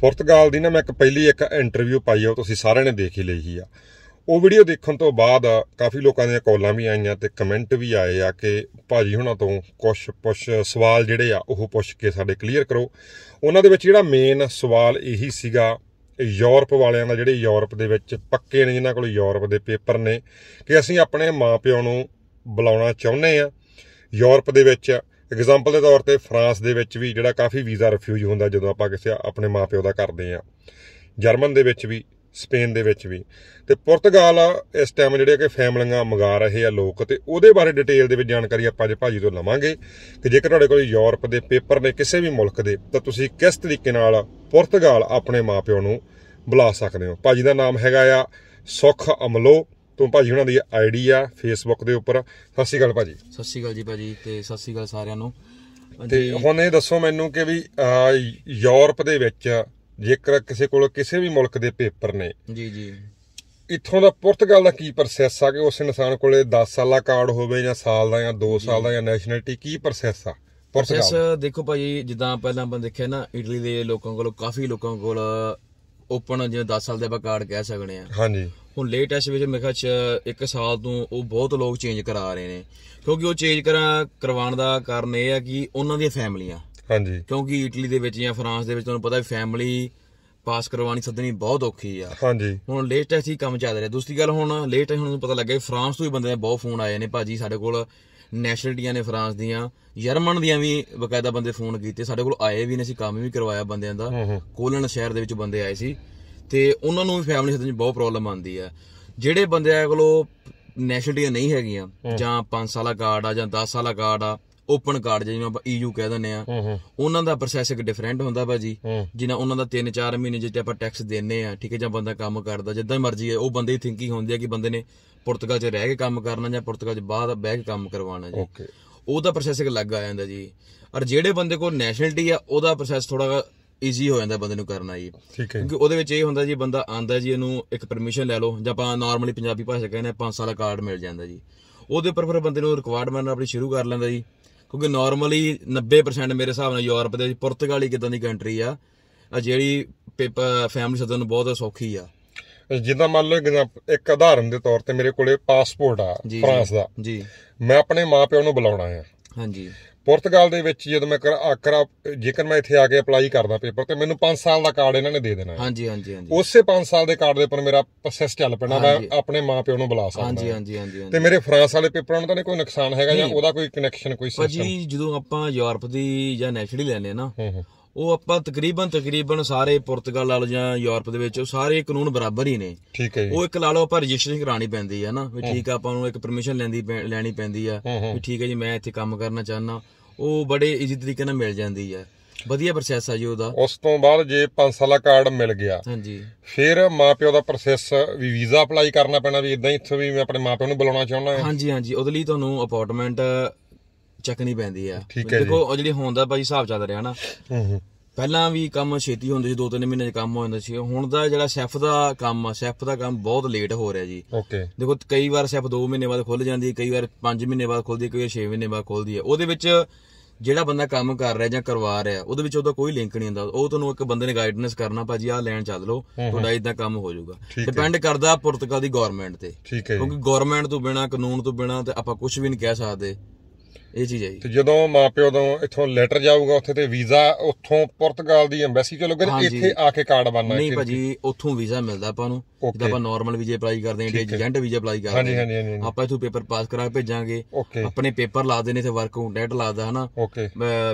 ਪੁਰਤਗਾਲ ਦੀ ਨਾ ਮੈਂ ਇੱਕ ਪਹਿਲੀ ਇੱਕ ਇੰਟਰਵਿਊ ਪਾਈ ਆ ਉਹ ਤੁਸੀਂ ਸਾਰਿਆਂ ਨੇ ਦੇਖ ਹੀ ਲਈ ਹੀ ਆ ਉਹ ਵੀਡੀਓ ਦੇਖਣ ਤੋਂ ਬਾਅਦ ਕਾਫੀ ਲੋਕਾਂ ਦੀਆਂ ਕਾਲਾਂ ਵੀ ਆਈਆਂ ਤੇ ਕਮੈਂਟ ਵੀ ਆਏ ਆ ਕਿ ਭਾਜੀ ਹੁਣਾਂ ਤੋਂ ਕੁਛ ਪੁੱਛ ਸਵਾਲ ਜਿਹੜੇ ਆ ਉਹ ਪੁੱਛ ਕੇ ਸਾਡੇ ਕਲੀਅਰ ਕਰੋ ਉਹਨਾਂ ਦੇ ਵਿੱਚ ਜਿਹੜਾ ਮੇਨ ਸਵਾਲ ਇਹੀ ਸੀਗਾ ਯੂਰਪ ਵਾਲਿਆਂ ਦਾ ਜਿਹੜੇ ਯੂਰਪ ਦੇ ਵਿੱਚ ਪੱਕੇ ਨੇ ਜਿਨ੍ਹਾਂ ਕੋਲ ਯੂਰਪ ਦੇ ਪੇਪਰ ਨੇ ਕਿ ਅਸੀਂ ਆਪਣੇ ਮਾਪਿਆਂ ਨੂੰ ਬੁਲਾਉਣਾ ਚਾਹੁੰਦੇ ਆ ਯੂਰਪ ਦੇ ਵਿੱਚ ਐਗਜ਼ਾਮਪਲ ਦੇ ਤੌਰ ਤੇ ਫਰਾਂਸ ਦੇ ਵਿੱਚ ਵੀ ਜਿਹੜਾ ਕਾਫੀ ਵੀਜ਼ਾ ਰਿਫਿਊਜ ਹੁੰਦਾ ਜਦੋਂ ਆਪਾਂ ਕਿਸੇ ਆਪਣੇ ਮਾਪਿਓ ਦਾ ਕਰਦੇ ਆ ਜਰਮਨ ਦੇ ਵਿੱਚ ਵੀ ਸਪੇਨ ਦੇ ਵਿੱਚ ਵੀ ਤੇ ਪੁਰਤਗਾਲ ਇਸ ਟਾਈਮ ਜਿਹੜੇ ਕਿ ਫੈਮਲੀਆਂ ਮੰਗਾ ਰਹੇ ਆ ਲੋਕ ਤੇ ਉਹਦੇ ਬਾਰੇ ਡਿਟੇਲ ਦੇ ਵਿੱਚ ਜਾਣਕਾਰੀ ਆਪਾਂ ਅੱਜ ਭਾਜੀ ਤੋਂ ਲਵਾਂਗੇ ਕਿ ਜੇਕਰ ਤੁਹਾਡੇ ਕੋਲ ਯੂਰਪ ਦੇ ਪੇਪਰ ਨੇ ਕਿਸੇ ਵੀ ਮੁਲਕ ਦੇ ਤਾਂ ਤੁਸੀਂ ਕਿਸ ਤਰੀਕੇ ਨਾਲ ਪੁਰਤਗਾਲ ਆਪਣੇ ਮਾਪਿਓ ਨੂੰ ਬੁਲਾ ਸਕਦੇ ਹੋ ਭਾਜੀ ਦਾ ਨਾਮ ਹੈਗਾ ਆ ਸੁਖ ਅਮਲੋ ਤੋਂ ਭਾਜੀ ਉਹਨਾਂ ਦੀ ਆਈਡੀ ਆ ਫੇਸਬੁੱਕ ਦੇ ਉੱਪਰ ਸਤਿ ਸ਼੍ਰੀ ਅਕਾਲ ਭਾਜੀ ਸਤਿ ਸ਼੍ਰੀ ਅਕਾਲ ਜੀ ਭਾਜੀ ਤੇ ਸਤਿ ਸ਼੍ਰੀ ਅਕਾਲ ਸਾਰਿਆਂ ਨੂੰ ਤੇ ਹੁਣ ਇਹ ਦੱਸੋ ਮੈਨੂੰ ਕਿ ਵੀ ਯੂਰਪ ਦੇ ਵਿੱਚ ਜੇਕਰ ਕਿਸੇ ਕੋਲ ਕਿਸੇ ਵੀ ਮੁਲਕ ਦੇ ਪੇਪਰ ਨੇ ਜੀ ਜੀ ਇੱਥੋਂ ਦਾ ਪੁਰਤਗਾਲ ਦਾ ਕੀ ਪ੍ਰੋਸੈਸ ਆ ਕਿ ਉਸ ਇਨਸਾਨ ਕੋਲੇ 10 ਸਾਲਾ ਕਾਰਡ ਹੋਵੇ ਜਾਂ ਸਾਲ ਦਾ ਜਾਂ 2 ਸਾਲ ਦਾ ਜਾਂ ਨੈਸ਼ਨੈਲਿਟੀ ਕੀ ਪ੍ਰੋਸੈਸ ਆ ਪ੍ਰੋਸੈਸ ਦੇਖੋ ਭਾਜੀ ਜਿੱਦਾਂ ਪਹਿਲਾਂ ਆਪਾਂ ਦੇਖਿਆ ਨਾ ਇਟਲੀ ਦੇ ਲੋਕਾਂ ਕੋਲ ਕਾਫੀ ਲੋਕਾਂ ਕੋਲ ਓਪਨ ਜਿਵੇਂ 10 ਸਾਲ ਦੇ ਆਪਾਂ ਕਾਰਡ ਕਹਿ ਸਕਦੇ ਆ ਹਾਂਜੀ ਹੁਣ ਲੇਟੈਸਟ ਵਿੱਚ ਮੇਰੇ ਖਿਆਲ ਇੱਕ ਸਾਲ ਤੋਂ ਉਹ ਬਹੁਤ ਲੋਕ ਚੇਂਜ ਕਰਾ ਰਹੇ ਨੇ ਕਿਉਂਕਿ ਉਹ ਚੇਂਜ ਕਰਾ ਕਰਵਾਉਣ ਦਾ ਕਾਰਨ ਇਹ ਆ ਕਿ ਉਹਨਾਂ ਦੀਆਂ ਫੈਮਲੀਆਂ ਹਾਂਜੀ ਕਿਉਂਕਿ ਇਟਲੀ ਦੇ ਵਿੱਚ ਜਾਂ ਫਰਾਂਸ ਦੇ ਵਿੱਚ ਤੁਹਾਨੂੰ ਪਤਾ ਹੈ ਫੈਮਲੀ ਪਾਸ ਕਰਵਾਣੀ ਸੱਦਣੀ ਬਹੁਤ ਔਖੀ ਆ ਹਾਂਜੀ ਹੁਣ ਲੇਟੈਸਟ ਹੀ ਕੰਮ ਚੱਲ ਰਿਹਾ ਦੂਸਰੀ ਗੱਲ ਹੁਣ ਲੇਟ ਹੁਣ ਪਤਾ ਲੱਗਿਆ ਫਰਾਂਸ ਤੋਂ ਹੀ ਬੰਦੇ ਬਹੁਤ ਫੋਨ ਆਏ ਨੇ ਭਾਜੀ ਸਾਡੇ ਕੋਲ ਨੈਸ਼ਨਲਟੀਆਂ ਨੇ ਫਰਾਂਸ ਦੀਆਂ ਜਰਮਨ ਦੀਆਂ ਵੀ ਬਕਾਇਦਾ ਬੰਦੇ ਫੋਨ ਕੀਤੇ ਸਾਡੇ ਕੋਲ ਆਏ ਵੀ ਨੇ ਸੀ ਕੰਮ ਵੀ ਕਰਵਾਇਆ ਬੰਦਿਆਂ ਦਾ ਕੋਲਨ ਸ਼ਹਿਰ ਦੇ ਵਿੱਚ ਬੰਦੇ ਆਏ ਸੀ ਤੇ ਉਹਨਾਂ ਨੂੰ ਵੀ ਫੈਮਿਲੀ ਸੈਟਿੰਗ 'ਚ ਬਹੁਤ ਪ੍ਰੋਬਲਮ ਆਉਂਦੀ ਆ ਜਿਹੜੇ ਬੰਦਿਆਂ ਕੋਲੋਂ ਨੈਸ਼ਨਲਟੀਆਂ ਨਹੀਂ ਹੈਗੀਆਂ ਜਾਂ 5 ਸਾਲਾ ਕਾਰਡ ਆ ਜਾਂ 10 ਸਾਲਾ ਕਾਰਡ ਆ ਓਪਨ ਕਾਰਡ ਜਿਵੇਂ ਆਪਾਂ ਈਯੂ ਕਹਿ ਦਿੰਦੇ ਆ ਉਹਨਾਂ ਦਾ ਪ੍ਰੋਸੈਸ ਇੱਕ ਡਿਫਰੈਂਟ ਹੁੰਦਾ ਭਾਜੀ ਜਿਨ੍ਹਾਂ ਉਹਨਾਂ ਦਾ 3-4 ਮਹੀਨੇ ਜਿੱਤੇ ਆਪਾਂ ਟੈਕਸ ਦੇਣੇ ਆ ਠੀਕ ਹੈ ਜਾਂ ਬੰਦਾ ਕੰਮ ਕਰਦਾ ਜਿੱਦਾਂ ਮਰਜ਼ੀ ਹੈ ਉਹ ਬੰਦੇ ਦੀ ਥਿੰਕਿੰਗ ਹੁੰਦੀ ਹੈ ਕਿ ਬੰਦੇ ਨੇ ਪੁਰਤਗਾਲ 'ਚ ਰਹਿ ਕੇ ਕੰਮ ਕਰਨਾ ਜਾਂ ਪੁਰਤਗਾਲ 'ਚ ਬਾਹਰ ਬਹਿ ਕੇ ਕੰਮ ਕਰਵਾਉਣਾ ਜੀ ਉਹਦਾ ਪ੍ਰੋਸੈਸ ਇੱਕ ਲੱਗ ਆ ਜਾਂਦਾ ਜੀ ਔਰ ਜਿਹੜੇ ਬੰਦੇ ਕੋਲ ਨੈਸ਼ਨਲਟੀ ਆ ਉਹਦਾ ਪ੍ਰੋਸੈਸ ਥੋੜਾ ਈਜ਼ੀ ਹੋ ਜਾਂਦਾ ਬੰਦੇ ਨੂੰ ਕਰਨਾ ਜੀ ਕਿਉਂਕਿ ਉਹਦੇ ਵਿੱਚ ਇਹ ਹੁੰਦਾ ਜੀ ਬੰਦਾ ਆਂਦਾ ਜੀ ਇਹਨੂੰ ਇੱਕ ਪਰਮਿਸ਼ਨ ਲੈ ਲਓ ਜਾਂ ਆਪਾਂ ਨਾਰਮਲੀ ਪੰਜਾਬੀ ਭਾਸ਼ਾ ਕਹਿੰਦੇ ਆ 5 ਸਾਲ ਦਾ ਕਾਰਡ ਮਿਲ ਜਾਂਦਾ ਜੀ ਉਹਦੇ ਉੱਪਰ ਫਿਰ ਬੰਦੇ ਨੂੰ ਰਿਕੁਆਇਰਮੈਂਟ ਆਪਣੀ ਸ਼ੁਰੂ ਕਰ ਲੈਂਦਾ ਜੀ ਕਿਉਂਕਿ ਨਾਰਮਲੀ 90% ਮੇਰੇ ਹਿਸਾਬ ਨਾਲ ਯੂਰਪ ਦੇ ਪੁਰਤਗਾਲ ਹੀ ਕਿਦਾਂ ਦੀ ਕੰਟਰੀ ਆ ਜਿਹੜੀ ਫੈਮਿਲੀ ਸਦਨ ਬਹੁਤ ਸੌਖੀ ਆ ਜਿੱਦਾਂ ਮੰਨ ਲਓ ਇੱਕ ਉਦਾਹਰਨ ਦੇ ਤੌਰ ਤੇ ਮੇਰੇ ਕੋਲੇ ਪਾਸਪੋਰਟ ਆ ਫਰਾਂਸ ਦਾ ਜੀ ਮੈਂ ਆਪਣੇ ਮਾਪਿਆਂ ਨੂੰ ਬੁਲਾਉਣਾ ਆ ਹਾਂਜੀ ਪੁਰਤਗਾਲ ਦੇ ਵਿੱਚ ਜਦੋਂ ਮੈਂ ਆਕਰਾ ਜੇਕਰ ਮੈਂ ਇੱਥੇ ਆ ਕੇ ਅਪਲਾਈ ਕਰਦਾ ਪੇਪਰ ਤੇ ਮੈਨੂੰ 5 ਸਾਲ ਦਾ ਕਾਰਡ ਇਹਨਾਂ ਨੇ ਦੇ ਦੇਣਾ ਹੈ ਹਾਂਜੀ ਹਾਂਜੀ ਹਾਂਜੀ ਉਸੇ 5 ਸਾਲ ਦੇ ਕਾਰਡ ਦੇ ਉੱਪਰ ਮੇਰਾ ਪ੍ਰੋਸੈਸ ਚੱਲ ਪੈਣਾ ਮੈਂ ਆਪਣੇ ਮਾਪਿਓ ਨੂੰ ਬੁਲਾ ਸਕਦਾ ਹਾਂਜੀ ਹਾਂਜੀ ਹਾਂਜੀ ਤੇ ਮੇਰੇ ਫਰਾਂਸ ਵਾਲੇ ਪੇਪਰਾਂ ਨੂੰ ਤਾਂ ਕੋਈ ਨੁਕਸਾਨ ਹੈਗਾ ਜਾਂ ਉਹਦਾ ਕੋਈ ਕਨੈਕਸ਼ਨ ਕੋਈ ਸਿਸਟਮ ਭਾਜੀ ਜਦੋਂ ਆਪਾਂ ਯੂਰਪ ਦੀ ਜਾਂ ਨੈਸ਼ਨਲ ਲੈਨੇ ਨਾ ਉਹ ਆਪਾਂ ਤਕਰੀਬਨ ਤਕਰੀਬਨ ਸਾਰੇ ਪੁਰਤਗਾਲ ਲਓ ਜਾਂ ਯੂਰਪ ਦੇ ਵਿੱਚ ਉਹ ਸਾਰੇ ਕਾਨੂੰਨ ਬਰਾਬਰ ਹੀ ਨੇ ਠੀਕ ਹੈ ਜੀ ਉਹ ਇੱਕ ਲਾ ਲਓ ਆਪਾਂ ਰਜਿਸਟ੍ਰੇਸ਼ਨ ਕਰਾਣੀ ਪੈਂਦੀ ਹੈ ਨਾ ਵੀ ਠੀਕ ਆ ਆਪਾਂ ਨੂੰ ਇੱਕ ਪਰਮਿਸ਼ਨ ਲੈਣੀ ਲੈਣੀ ਪੈਂਦੀ ਆ ਵੀ ਠੀਕ ਹੈ ਜੀ ਮੈਂ ਇੱਥੇ ਕੰਮ ਕਰਨਾ ਚਾਹਨਾ ਉਹ ਬੜੇ ਈਜ਼ੀ ਤਰੀਕੇ ਨਾਲ ਮਿਲ ਜਾਂਦੀ ਆ ਵਧੀਆ ਪ੍ਰੋਸੈਸ ਆ ਜੀ ਉਹਦਾ ਉਸ ਤੋਂ ਬਾਅਦ ਜੇ 5 ਸਾਲਾ ਕਾਰਡ ਮਿਲ ਗਿਆ ਹਾਂਜੀ ਫਿਰ ਮਾਪਿਓ ਦਾ ਪ੍ਰੋਸੈਸ ਵੀ ਵੀਜ਼ਾ ਅਪਲਾਈ ਕਰਨਾ ਪੈਣਾ ਵੀ ਇਦਾਂ ਹੀ ਇੱਥੇ ਵੀ ਮੈਂ ਆਪਣੇ ਮਾਪਿਓ ਨੂੰ ਬੁਲਾਉਣਾ ਚਾਹੁੰਦਾ ਹਾਂ ਹਾਂਜੀ ਹਾਂਜੀ ਉਹਦੇ ਲਈ ਤੁਹਾਨੂੰ ਅਪਾਰਟਮੈਂਟ ਚੱਕਣੀ ਪੈਂਦੀ ਆ ਦੇਖੋ ਉਹ ਜਿਹੜੀ ਹੁੰਦਾ ਭਾਈ ਹਿਸਾਬ ਚੱਲ ਰਿਹਾ ਨਾ ਪਹਿਲਾਂ ਵੀ ਕੰਮ ਛੇਤੀ ਹੁੰਦੇ ਸੀ ਦੋ ਤਿੰਨ ਮਹੀਨੇ ਚ ਕੰਮ ਹੋ ਜਾਂਦਾ ਸੀ ਹੁਣ ਦਾ ਜਿਹੜਾ ਸ਼ੈਫ ਦਾ ਕੰਮ ਆ ਸ਼ੈਫ ਦਾ ਕੰਮ ਬਹੁਤ ਲੇਟ ਹੋ ਰਿਹਾ ਜੀ ਓਕੇ ਦੇਖੋ ਕਈ ਵਾਰ ਸ਼ੈਫ 2 ਮਹੀਨੇ ਬਾਅਦ ਖੁੱਲ ਜਾਂਦੀ ਹੈ ਕਈ ਵਾਰ 5 ਮਹੀਨੇ ਬਾਅਦ ਖੁੱਲਦੀ ਹੈ ਕਈ ਵਾਰ 6 ਮਹੀਨੇ ਬਾਅਦ ਖੁੱਲਦੀ ਹੈ ਉਹਦੇ ਵਿੱਚ ਜਿਹੜਾ ਬੰਦਾ ਕੰਮ ਕਰ ਰਿਹਾ ਜਾਂ ਕਰਵਾ ਰਿਹਾ ਉਹਦੇ ਵਿੱਚ ਉਹਦਾ ਕੋਈ ਲਿੰਕ ਨਹੀਂ ਹੁੰਦਾ ਉਹ ਤੁਹਾਨੂੰ ਇੱਕ ਬੰਦੇ ਨੇ ਗਾਈਡਨੈਸ ਕਰਨਾ ਭਾਜੀ ਆ ਲੈਣ ਚੱਲ ਲੋ ਤੁਹਾਡਾ ਇਦਾਂ ਕੰਮ ਹੋ ਜਾਊਗਾ ਡਿਪੈਂਡ ਕਰਦਾ ਪੁਰਤਗਾਲ ਦੀ ਗਵਰਨਮੈਂਟ ਤੇ ਠੀਕ ਹੈ ਕਿਉਂਕਿ ਗਵਰਨਮੈਂਟ ਤੋਂ ਬਿਨਾ ਕਾਨੂੰਨ ਤੋਂ ਬਿਨਾ ਤੇ ਆਪਾਂ ਕੁਝ ਵੀ ਨਹੀਂ ਕਹਿ ਸਕਦੇ ਇਹ ਚੀਜ਼ ਹੈ ਤੇ ਜਦੋਂ ਮਾਪਿਓ ਤੋਂ ਇੱਥੋਂ ਲੈਟਰ ਜਾਊਗਾ ਉੱਥੇ ਤੇ ਵੀਜ਼ਾ ਉੱਥੋਂ ਪੁਰਤਗਾਲ ਦੀ ਐਮਬੈਸੀ ਚ ਲੱਗਦਾ ਇੱਥੇ ਆ ਕੇ ਕਾਰਡ ਬਣਨਾ ਨਹੀਂ ਭਾਜੀ ਉੱਥੋਂ ਵੀਜ਼ਾ ਮਿਲਦਾ ਆਪਾਂ ਨੂੰ ਜਿੱਦਾਂ ਆਪਾਂ ਨਾਰਮਲ ਵੀਜ਼ੇ ਅਪਲਾਈ ਕਰਦੇ ਹਾਂ ਏਜੰਟ ਵੀਜ਼ਾ ਅਪਲਾਈ ਕਰਦੇ ਹਾਂ ਆਪਾਂ ਇਥੋਂ ਪੇਪਰ ਪਾਸ ਕਰਾ ਭੇਜਾਂਗੇ ਆਪਣੇ ਪੇਪਰ ਲਾ ਦੇਣੇ ਤੇ ਵਰਕ ਲਾ ਲਾਦਾ ਹਨਾ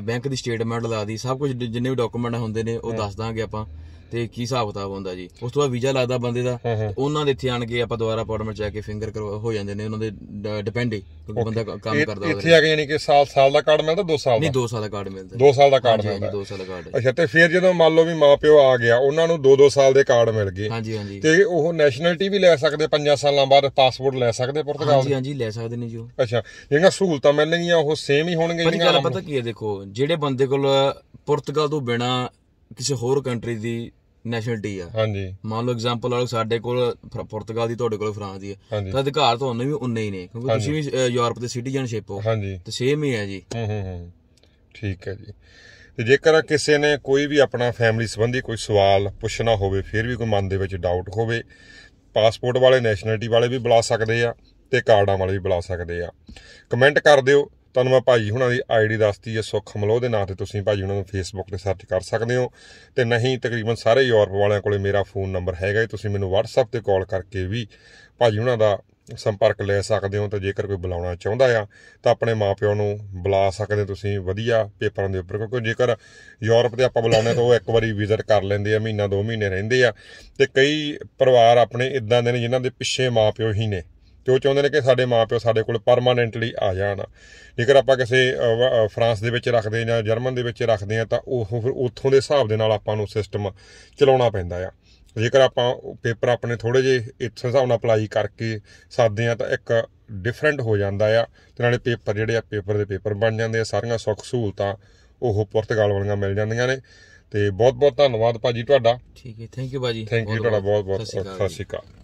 ਬੈਂਕ ਦੀ ਸਟੇਟਮੈਂਟ ਲਾ ਦੀ ਸਭ ਕੁਝ ਜਿੰਨੇ ਵੀ ਡਾਕੂਮੈਂਟ ਹੁੰਦੇ ਨੇ ਉਹ ਦੱਸ ਦਾਂਗੇ ਆਪਾਂ ਤੇ ਕੀ ਹਿਸਾਬ ਕਿਤਾਬ ਹੁੰਦਾ ਜੀ ਉਸ ਤੋਂ ਬਾਅਦ ਵੀਜ਼ਾ ਲੱਗਦਾ ਬੰਦੇ ਦਾ ਉਹਨਾਂ ਦੇ ਇੱਥੇ ਆਣ ਕੇ ਆਪਾਂ ਦੁਬਾਰਾ ਅਪਾਰਟਮੈਂਟ ਜਾ ਕੇ ਫਿੰਗਰ ਹੋ ਜਾਂਦੇ ਨੇ ਉਹਨਾਂ ਦੇ ਡਿਪੈਂਡ ਹੀ ਕਿਉਂਕਿ ਬੰਦਾ ਕੰਮ ਕਰਦਾ ਹੋਵੇ ਇੱਥੇ ਆ ਕੇ ਯਾਨੀ ਕਿ ਸਾਲ ਸਾਲ ਦਾ ਕਾਰਡ ਮਿਲਦਾ 2 ਸਾਲ ਦਾ ਨਹੀਂ 2 ਸਾਲ ਦਾ ਕਾਰਡ ਮਿਲਦਾ 2 ਸਾਲ ਦਾ ਕਾਰਡ ਮਿਲਦਾ 2 ਸਾਲ ਦਾ ਕਾਰਡ ਅੱਛਾ ਤੇ ਫਿਰ ਜਦੋਂ ਮੰਨ ਲਓ ਵੀ ਮਾਪਿਓ ਆ ਗਿਆ ਉਹਨਾਂ ਨੂੰ 2-2 ਸਾਲ ਦੇ ਕਾਰਡ ਮਿਲ ਗਏ ਹਾਂਜੀ ਹਾਂਜੀ ਤੇ ਉਹ ਨੈਸ਼ਨੈਲਿਟੀ ਵੀ ਲੈ ਸਕਦੇ 5 ਸਾਲਾਂ ਬਾਅਦ ਪਾਸਪੋਰਟ ਲੈ ਸਕਦੇ ਪੁਰਤਗਾਲ ਹਾਂਜੀ ਹਾਂਜੀ ਲੈ ਸਕਦੇ ਨੇ ਜੀ ਉਹ ਅੱਛਾ ਜਿਹੜੀਆਂ ਸਹੂਲਤਾਂ ਮਿਲਣਗੀਆਂ ਉਹ ਸੇਮ ਹੀ ਹੋਣਗੀਆਂ ਜਿਹੜੀਆਂ ਪਤਾ ਕੀ ਹੈ ਦੇਖੋ ਜਿਹੜੇ ਬੰਦੇ ਕੋਲ ਪੁਰਤਗਾਲ ਤੋਂ ਬਿਨਾ ਕਿਸੇ ਹੋਰ ਕੰਟਰੀ ਦੀ ਨੈਸ਼ਨਲਟੀ ਆ ਹਾਂਜੀ ਮੰਨ ਲਓ ਐਗਜ਼ਾਮਪਲ ਲਾ ਸਾਡੇ ਕੋਲ ਪੁਰਤਗਾਲ ਦੀ ਤੁਹਾਡੇ ਕੋਲ ਫਰਾਂਸ ਦੀ ਹੈ ਤਾਂ ਅਧਿਕਾਰ ਤੁਹਾਨੂੰ ਵੀ ਉਨੇ ਹੀ ਨੇ ਕਿਉਂਕਿ ਤੁਸੀਂ ਵੀ ਯੂਰਪ ਦੇ ਸਿਟੀਜ਼ਨਸ਼ਿਪ ਹੋ ਹਾਂਜੀ ਤੇ ਸੇਮ ਹੀ ਹੈ ਜੀ ਹੂੰ ਹੂੰ ਹੂੰ ਠੀਕ ਹੈ ਜੀ ਤੇ ਜੇਕਰ ਕਿਸੇ ਨੇ ਕੋਈ ਵੀ ਆਪਣਾ ਫੈਮਿਲੀ ਸੰਬੰਧੀ ਕੋਈ ਸਵਾਲ ਪੁੱਛਣਾ ਹੋਵੇ ਫਿਰ ਵੀ ਕੋਈ ਮਨ ਦੇ ਵਿੱਚ ਡਾਊਟ ਹੋਵੇ ਪਾਸਪੋਰਟ ਵਾਲੇ ਨੈਸ਼ਨੈਲਿਟੀ ਵਾਲੇ ਵੀ ਬੁਲਾ ਸਕਦੇ ਆ ਤੇ ਕਾਰਡਾਂ ਵਾਲੇ ਵੀ ਬੁਲਾ ਸਕਦੇ ਆ ਕਮੈਂਟ ਕਰ ਦਿਓ ਤੁਹਾਨੂੰ ਮੈਂ ਭਾਜੀ ਹੁਣਾਂ ਦੀ ਆਈਡੀ ਦੱਸਤੀ ਹੈ ਸੁਖ ਮਲੋ ਦੇ ਨਾਂ ਤੇ ਤੁਸੀਂ ਭਾਜੀ ਹੁਣਾਂ ਨੂੰ ਫੇਸਬੁੱਕ ਤੇ ਸਰਚ ਕਰ ਸਕਦੇ ਹੋ ਤੇ ਨਹੀਂ ਤਕਰੀਬਨ ਸਾਰੇ ਯੂਰਪ ਵਾਲਿਆਂ ਕੋਲੇ ਮੇਰਾ ਫੋਨ ਨੰਬਰ ਹੈਗਾ ਹੈ ਤੁਸੀਂ ਮੈਨੂੰ WhatsApp ਤੇ ਕਾਲ ਕਰਕੇ ਵੀ ਭਾਜੀ ਹੁਣਾਂ ਦਾ ਸੰਪਰਕ ਲੈ ਸਕਦੇ ਹੋ ਤਾਂ ਜੇਕਰ ਕੋਈ ਬੁਲਾਉਣਾ ਚਾਹੁੰਦਾ ਆ ਤਾਂ ਆਪਣੇ ਮਾਪਿਆਂ ਨੂੰ ਬੁਲਾ ਸਕਦੇ ਤੁਸੀਂ ਵਧੀਆ ਪੇਪਰਾਂ ਦੇ ਉੱਪਰ ਕਿਉਂਕਿ ਜੇਕਰ ਯੂਰਪ ਤੇ ਆਪਾਂ ਬੁਲਾਉਣੇ ਤਾਂ ਉਹ ਇੱਕ ਵਾਰੀ ਵਿਜ਼ਿਟ ਕਰ ਲੈਂਦੇ ਆ ਮਹੀਨਾ ਦੋ ਮਹੀਨੇ ਰਹਿੰਦੇ ਆ ਤੇ ਕਈ ਪਰਿਵਾਰ ਆਪਣੇ ਇਦਾਂ ਦੇ ਨੇ ਜਿਨ੍ਹਾਂ ਦੇ ਪਿੱਛੇ ਮਾਪਿਓ ਹੀ ਨੇ ਜੋ ਚਾਹੁੰਦੇ ਨੇ ਕਿ ਸਾਡੇ ਮਾਪਿਓ ਸਾਡੇ ਕੋਲ ਪਰਮਾਨੈਂਟਲੀ ਆ ਜਾਣ ਜੇਕਰ ਆਪਾਂ ਕਿਸੇ ਫਰਾਂਸ ਦੇ ਵਿੱਚ ਰੱਖਦੇ ਜਾਂ ਜਰਮਨ ਦੇ ਵਿੱਚ ਰੱਖਦੇ ਆ ਤਾਂ ਉਹ ਫਿਰ ਉੱਥੋਂ ਦੇ ਹਿਸਾਬ ਦੇ ਨਾਲ ਆਪਾਂ ਨੂੰ ਸਿਸਟਮ ਚਲਾਉਣਾ ਪੈਂਦਾ ਆ ਜੇਕਰ ਆਪਾਂ ਪੇਪਰ ਆਪਣੇ ਥੋੜੇ ਜੇ ਇਸ ਹਿਸਾਬ ਨਾਲ ਅਪਲਾਈ ਕਰਕੇ ਸਾਦੇ ਆ ਤਾਂ ਇੱਕ ਡਿਫਰੈਂਟ ਹੋ ਜਾਂਦਾ ਆ ਤੇ ਨਾਲੇ ਪੇਪਰ ਜਿਹੜੇ ਆ ਪੇਪਰ ਦੇ ਪੇਪਰ ਬਣ ਜਾਂਦੇ ਆ ਸਾਰੀਆਂ ਸੁੱਖ ਸਹੂਲਤਾਂ ਉਹ ਪੁਰਤਗਾਲ ਵਾਲੀਆਂ ਮਿਲ ਜਾਂਦੀਆਂ ਨੇ ਤੇ ਬਹੁਤ ਬਹੁਤ ਧੰਨਵਾਦ ਭਾਜੀ ਤੁਹਾਡਾ ਠੀਕ ਹੈ ਥੈਂਕ ਯੂ ਭਾਜੀ ਥੈਂਕ ਯੂ ਤੁਹਾਡਾ ਬਹੁਤ ਬਹੁਤ ਸਤਿ ਸ਼੍ਰੀ ਅਕਾਲ